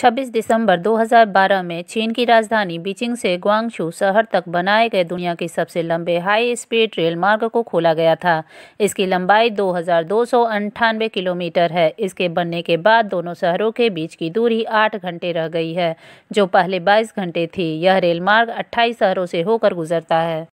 26 दिसंबर 2012 में चीन की राजधानी बीजिंग से ग्वांगशू शहर तक बनाए गए दुनिया के सबसे लंबे हाई स्पीड रेल मार्ग को खोला गया था इसकी लंबाई दो किलोमीटर है इसके बनने के बाद दोनों शहरों के बीच की दूरी आठ घंटे रह गई है जो पहले बाईस घंटे थी यह रेल मार्ग अट्ठाईस शहरों से होकर गुजरता है